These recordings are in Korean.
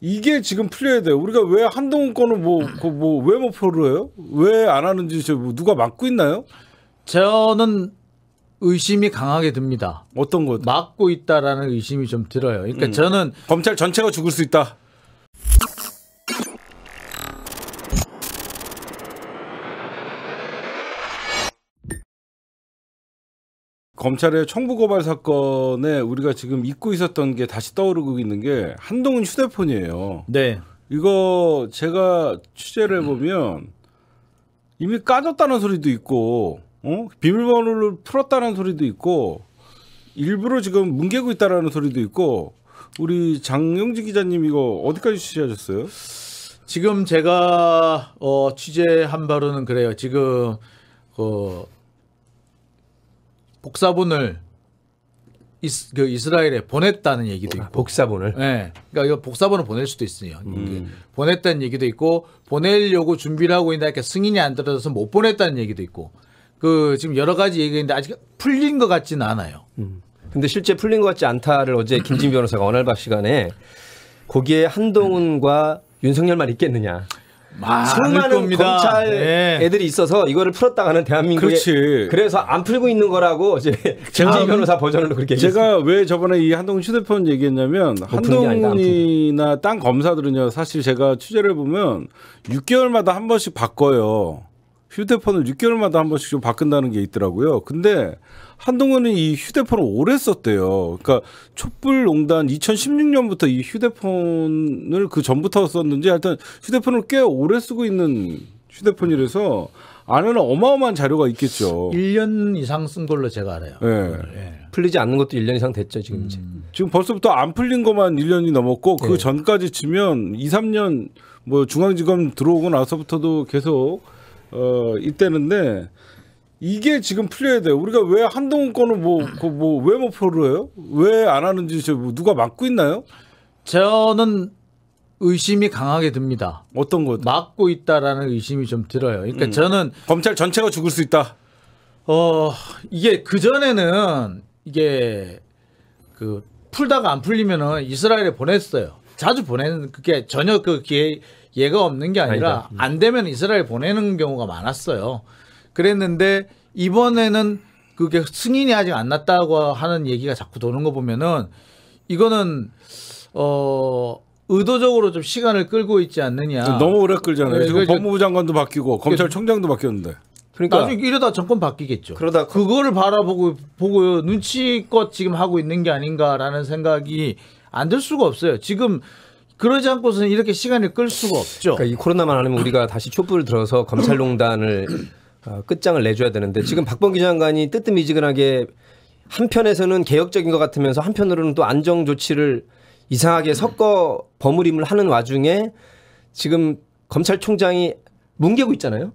이게 지금 풀려야 돼요. 우리가 왜 한동훈 거는 뭐, 그 뭐, 왜 목표로 뭐 해요? 왜 안 하는지 저 뭐 누가 막고 있나요? 저는 의심이 강하게 듭니다. 어떤 거? 막고 있다라는 의심이 좀 들어요. 그러니까 음. 저는 검찰 전체가 죽을 수 있다. 검찰의 청부고발 사건에 우리가 지금 잊고 있었던 게 다시 떠오르고 있는 게 한동훈 휴대폰이에요. 네. 이거 제가 취재를 해보면 이미 까졌다는 소리도 있고, 어? 비밀번호를 풀었다는 소리도 있고, 일부러 지금 뭉개고 있다라는 소리도 있고, 우리 장영지 기자님 이거 어디까지 취재하셨어요? 지금 제가 어, 취재한 바로는 그래요. 지금 어, 복사본을 이스, 그 이스라엘에 보냈다는 얘기도 아, 있고 복사본을 네. 그러니까 이거 복사본을 보낼 수도 있어요 음. 그 음. 보냈다는 얘기도 있고 보내려고 준비를 하고 있는데 이렇게 승인이 안 들어서 못 보냈다는 얘기도 있고 그 지금 여러 가지 얘기가 있는데 아직 풀린 것 같지는 않아요 음. 근데 실제 풀린 것 같지 않다를 어제 김진 변호사가 원활밤 시간에 거기에 한동훈과 윤석열만 있겠느냐 수많은 겁니다. 검찰 네. 애들이 있어서 이거를 풀었다가는 대한민국에 그렇지. 그래서 안 풀고 있는 거라고 이제 정진 변호사 버전으로 그렇게 제가 얘기했어요. 왜 저번에 이 한동훈 휴대폰 얘기했냐면 뭐 한동훈이나 땅 검사들은요 사실 제가 취재를 보면 6개월마다 한 번씩 바꿔요. 휴대폰을 6개월마다 한 번씩 좀 바꾼다는 게 있더라고요. 근데 한동훈은 이 휴대폰을 오래 썼대요. 그러니까 촛불농단 2016년부터 이 휴대폰을 그 전부터 썼는지 하여튼 휴대폰을 꽤 오래 쓰고 있는 휴대폰이라서 안에는 어마어마한 자료가 있겠죠. 1년 이상 쓴 걸로 제가 알아요. 네. 네. 풀리지 않는 것도 1년 이상 됐죠, 지금 이제. 음. 지금 벌써부터 안 풀린 것만 1년이 넘었고 그 네. 전까지 치면 2, 3년 뭐 중앙지검 들어오고 나서부터도 계속 어, 이때는데 이게 지금 풀려야 돼요. 우리가 왜 한동훈 거는 뭐뭐왜 그 모표를 뭐 해요? 왜 안 하는지 저 뭐 누가 막고 있나요? 저는 의심이 강하게 듭니다. 어떤 거 막고 있다라는 의심이 좀 들어요. 그러니까 음. 저는 검찰 전체가 죽을 수 있다. 어 이게 그 전에는 이게 그 풀다가 안 풀리면은 이스라엘에 보냈어요. 자주 보내는 그게 전혀 그 기회 예가 없는 게 아니라 음. 안 되면 이스라엘 보내는 경우가 많았어요. 그랬는데 이번에는 그게 승인이 아직 안 났다고 하는 얘기가 자꾸 도는 거 보면은 이거는 어 의도적으로 좀 시간을 끌고 있지 않느냐. 너무 오래 끌잖아요. 네, 지금 법무부 장관도 바뀌고 검찰총장도 바뀌었는데. 그러니까 나중에 이러다 정권 바뀌겠죠. 그러다 그 그거를 바라보고 보고 눈치껏 지금 하고 있는 게 아닌가라는 생각이 안될 수가 없어요. 지금 그러지 않고서는 이렇게 시간을 끌 수가 없죠. 그러니까 이 코로나만 아니면 우리가 다시 촛불을 들어서 검찰농단을 어, 끝장을 내줘야 되는데 지금 박범기 장관이 뜨뜻미지근하게 한편에서는 개혁적인 것 같으면서 한편으로는 또 안정 조치를 이상하게 섞어 버무림을 하는 와중에 지금 검찰총장이 뭉개고 있잖아요.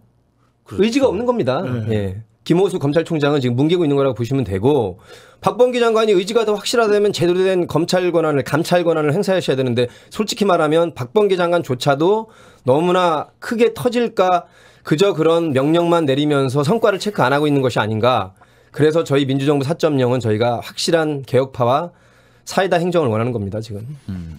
그렇죠. 의지가 없는 겁니다. 네. 예. 김호수 검찰총장은 지금 뭉개고 있는 거라고 보시면 되고 박범기 장관이 의지가 더 확실하다면 제대로 된 검찰 권한을 감찰 권한을 행사하셔야 되는데 솔직히 말하면 박범기 장관조차도 너무나 크게 터질까 그저 그런 명령만 내리면서 성과를 체크 안 하고 있는 것이 아닌가 그래서 저희 민주정부 4.0은 저희가 확실한 개혁파와 사이다 행정을 원하는 겁니다 지금. 음.